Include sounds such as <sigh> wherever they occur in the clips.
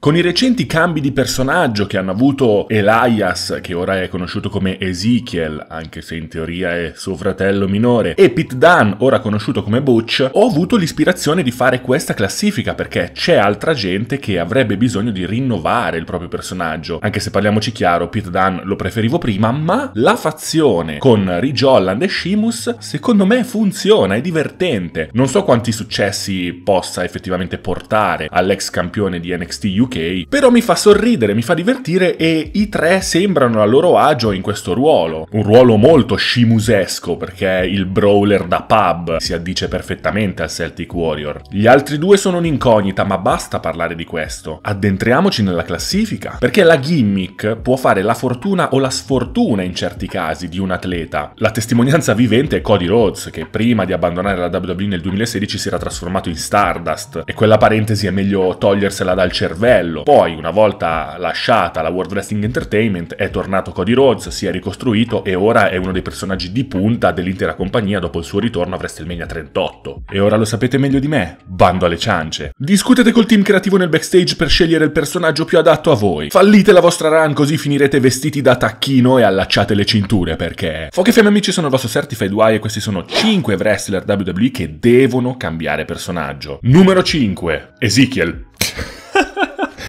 Con i recenti cambi di personaggio che hanno avuto Elias, che ora è conosciuto come Ezekiel, anche se in teoria è suo fratello minore, e Pete Dunn, ora conosciuto come Butch, ho avuto l'ispirazione di fare questa classifica perché c'è altra gente che avrebbe bisogno di rinnovare il proprio personaggio. Anche se parliamoci chiaro, Pete Dunn lo preferivo prima, ma la fazione con Ridge Holland e Sheamus secondo me funziona, è divertente. Non so quanti successi possa effettivamente portare all'ex campione di NXT UK, UK. Però mi fa sorridere, mi fa divertire e i tre sembrano a loro agio in questo ruolo. Un ruolo molto scimusesco perché il brawler da pub si addice perfettamente al Celtic Warrior. Gli altri due sono un'incognita, ma basta parlare di questo. Addentriamoci nella classifica, perché la gimmick può fare la fortuna o la sfortuna in certi casi di un atleta. La testimonianza vivente è Cody Rhodes, che prima di abbandonare la WWE nel 2016 si era trasformato in Stardust. E quella parentesi è meglio togliersela dal cervello livello. Poi, una volta lasciata la World Wrestling Entertainment, è tornato Cody Rhodes, si è ricostruito e ora è uno dei personaggi di punta dell'intera compagnia dopo il suo ritorno a WrestleMania 38. E ora lo sapete meglio di me, bando alle ciance. Discutete col team creativo nel backstage per scegliere il personaggio più adatto a voi. Fallite la vostra run così finirete vestiti da tacchino e allacciate le cinture perché... Foche Femme amici sono il vostro Certified Y e questi sono 5 wrestler WWE che devono cambiare personaggio. Numero 5. Ezekiel.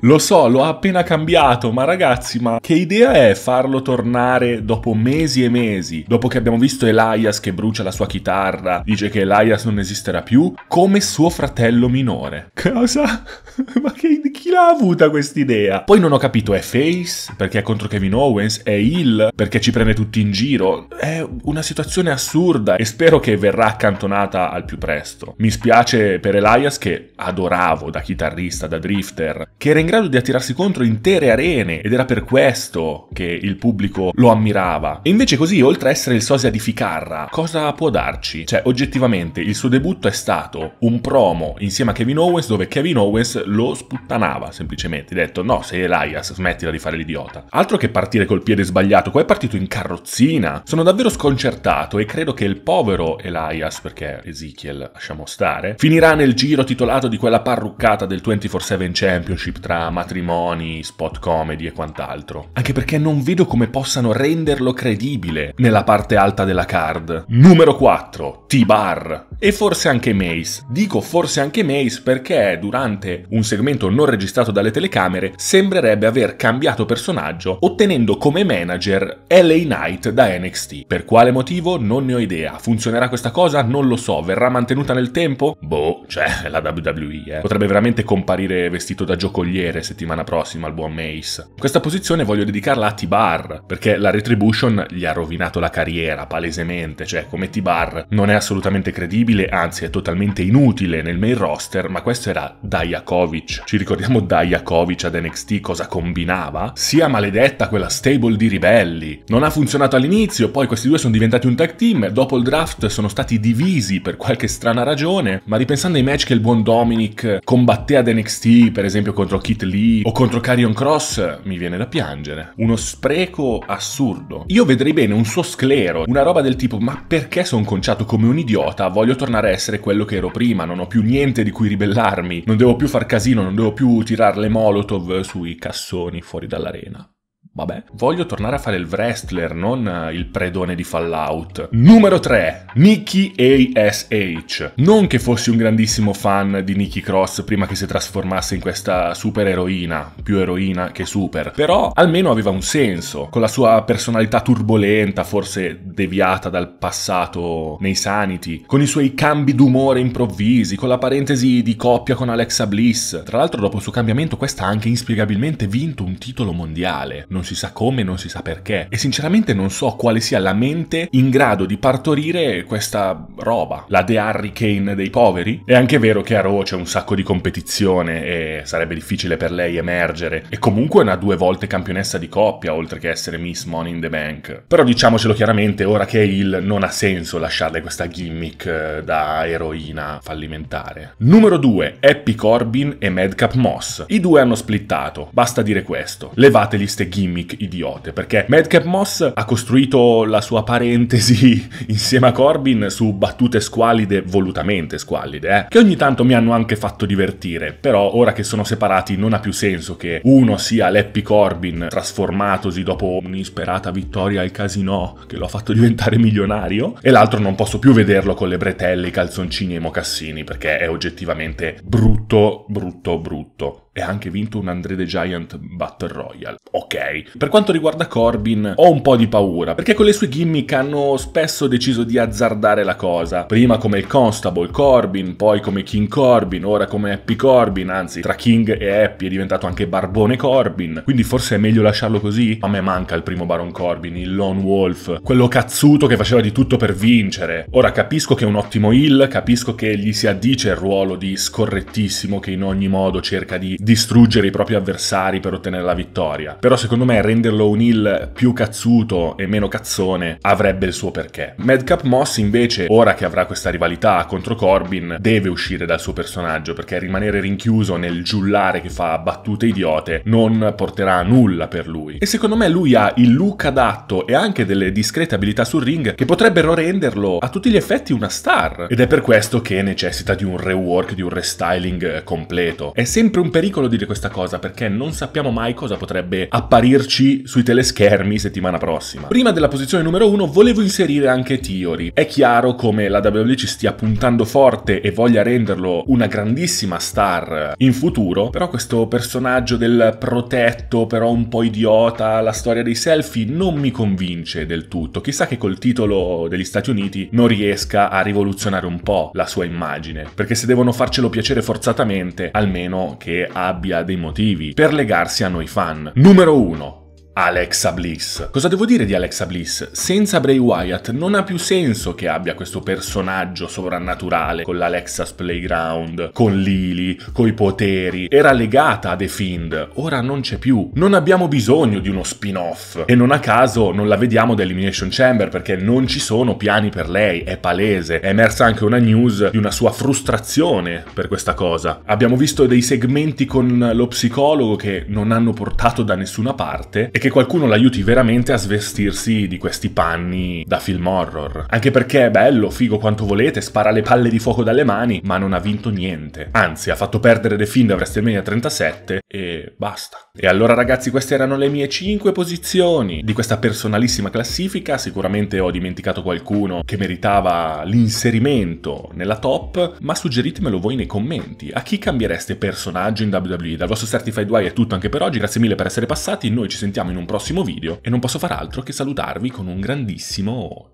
Lo so, lo ha appena cambiato, ma ragazzi, ma che idea è farlo tornare dopo mesi e mesi? Dopo che abbiamo visto Elias che brucia la sua chitarra, dice che Elias non esisterà più, come suo fratello minore. Cosa? <laughs> ma che, chi l'ha avuta quest'idea? Poi non ho capito, è Face? Perché è contro Kevin Owens? È Hill? Perché ci prende tutti in giro? È una situazione assurda e spero che verrà accantonata al più presto. Mi spiace per Elias che adoravo da chitarrista, da drifter, che era in grado di attirarsi contro intere arene ed era per questo che il pubblico lo ammirava. E invece così, oltre a essere il sosia di Ficarra, cosa può darci? Cioè, oggettivamente, il suo debutto è stato un promo insieme a Kevin Owens dove Kevin Owens lo sputtanava semplicemente, detto no, sei Elias, smettila di fare l'idiota. Altro che partire col piede sbagliato, qua è partito in carrozzina. Sono davvero sconcertato e credo che il povero Elias, perché Ezekiel lasciamo stare, finirà nel giro titolato di quella parruccata del 24-7 Championship tra matrimoni, spot comedy e quant'altro. Anche perché non vedo come possano renderlo credibile nella parte alta della card. Numero 4, T-Bar. E forse anche Mace. Dico forse anche Mace perché durante un segmento non registrato dalle telecamere sembrerebbe aver cambiato personaggio ottenendo come manager LA Knight da NXT. Per quale motivo? Non ne ho idea. Funzionerà questa cosa? Non lo so. Verrà mantenuta nel tempo? Boh, cioè, la WWE, eh. Potrebbe veramente comparire vestito da giocoliere vedere settimana prossima al buon Mace. Questa posizione voglio dedicarla a T-Bar, perché la Retribution gli ha rovinato la carriera, palesemente, cioè come T-Bar non è assolutamente credibile, anzi è totalmente inutile nel main roster, ma questo era Dajakovic. Ci ricordiamo Dajakovic ad NXT cosa combinava? Sia maledetta quella stable di ribelli. Non ha funzionato all'inizio, poi questi due sono diventati un tag team, dopo il draft sono stati divisi per qualche strana ragione, ma ripensando ai match che il buon Dominic combatté ad NXT, per esempio contro Kit Kit Lee o contro Carion Cross, mi viene da piangere. Uno spreco assurdo. Io vedrei bene un suo sclero, una roba del tipo ma perché sono conciato come un idiota? Voglio tornare a essere quello che ero prima, non ho più niente di cui ribellarmi, non devo più far casino, non devo più tirare le molotov sui cassoni fuori dall'arena. Vabbè, voglio tornare a fare il wrestler, non eh, il predone di Fallout. Numero 3, Nikki ASH. Non che fossi un grandissimo fan di Nikki Cross prima che si trasformasse in questa supereroina, più eroina che super, però almeno aveva un senso, con la sua personalità turbolenta, forse deviata dal passato nei sanity, con i suoi cambi d'umore improvvisi, con la parentesi di coppia con Alexa Bliss. Tra l'altro dopo il suo cambiamento questa ha anche inspiegabilmente vinto un titolo mondiale. Non non si sa come, non si sa perché. E sinceramente non so quale sia la mente in grado di partorire questa roba, la The Hurricane dei poveri. È anche vero che a Raw c'è un sacco di competizione e sarebbe difficile per lei emergere. E comunque è una due volte campionessa di coppia, oltre che essere Miss Money in the Bank. Però diciamocelo chiaramente, ora che è il non ha senso lasciarle questa gimmick eh, da eroina fallimentare. Numero 2, Happy Corbin e Madcap Moss. I due hanno splittato, basta dire questo. Levategli ste gimmick gimmick idiote, perché Madcap Moss ha costruito la sua parentesi <laughs> insieme a Corbin su battute squalide, volutamente squalide, eh, che ogni tanto mi hanno anche fatto divertire, però ora che sono separati non ha più senso che uno sia l'Happy Corbin trasformatosi dopo un'insperata vittoria al casino che lo ha fatto diventare milionario, e l'altro non posso più vederlo con le bretelle, i calzoncini e i mocassini, perché è oggettivamente brutto, brutto, brutto e ha anche vinto un Andre the Giant Battle Royale. Ok. Per quanto riguarda Corbin, ho un po' di paura, perché con le sue gimmick hanno spesso deciso di azzardare la cosa. Prima come il Constable Corbin, poi come King Corbin, ora come Happy Corbin, anzi tra King e Happy è diventato anche Barbone Corbin, quindi forse è meglio lasciarlo così? A me manca il primo Baron Corbin, il Lone Wolf, quello cazzuto che faceva di tutto per vincere. Ora capisco che è un ottimo heal, capisco che gli si addice il ruolo di scorrettissimo che in ogni modo cerca di distruggere i propri avversari per ottenere la vittoria. Però secondo me renderlo un heal più cazzuto e meno cazzone avrebbe il suo perché. Madcap Moss invece, ora che avrà questa rivalità contro Corbin, deve uscire dal suo personaggio perché rimanere rinchiuso nel giullare che fa battute idiote non porterà a nulla per lui. E secondo me lui ha il look adatto e anche delle discrete abilità sul ring che potrebbero renderlo a tutti gli effetti una star. Ed è per questo che necessita di un rework, di un restyling eh, completo. È sempre un pericolo pericolo dire questa cosa perché non sappiamo mai cosa potrebbe apparirci sui teleschermi settimana prossima. Prima della posizione numero 1 volevo inserire anche Theory. È chiaro come la WWE ci stia puntando forte e voglia renderlo una grandissima star in futuro, però questo personaggio del protetto, però un po' idiota, la storia dei selfie non mi convince del tutto. Chissà che col titolo degli Stati Uniti non riesca a rivoluzionare un po' la sua immagine, perché se devono farcelo piacere forzatamente, almeno che abbia dei motivi per legarsi a noi fan. Numero 1. Alexa Bliss. Cosa devo dire di Alexa Bliss? Senza Bray Wyatt non ha più senso che abbia questo personaggio sovrannaturale con l'Alexa's Playground, con Lily, coi poteri. Era legata a The Fiend, ora non c'è più. Non abbiamo bisogno di uno spin-off. E non a caso non la vediamo da Elimination Chamber perché non ci sono piani per lei, è palese. È emersa anche una news di una sua frustrazione per questa cosa. Abbiamo visto dei segmenti con lo psicologo che non hanno portato da nessuna parte che qualcuno l'aiuti veramente a svestirsi di questi panni da film horror. Anche perché è bello, figo quanto volete, spara le palle di fuoco dalle mani, ma non ha vinto niente. Anzi, ha fatto perdere The Fiend a WrestleMania 37 e basta. E allora ragazzi, queste erano le mie 5 posizioni di questa personalissima classifica. Sicuramente ho dimenticato qualcuno che meritava l'inserimento nella top, ma suggeritemelo voi nei commenti. A chi cambiereste personaggio in WWE? Dal vostro Certified Why è tutto anche per oggi. Grazie mille per essere passati. Noi ci sentiamo in un prossimo video e non posso far altro che salutarvi con un grandissimo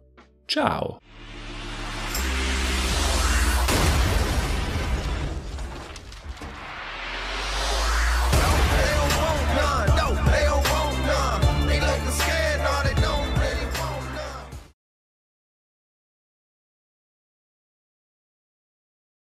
ciao!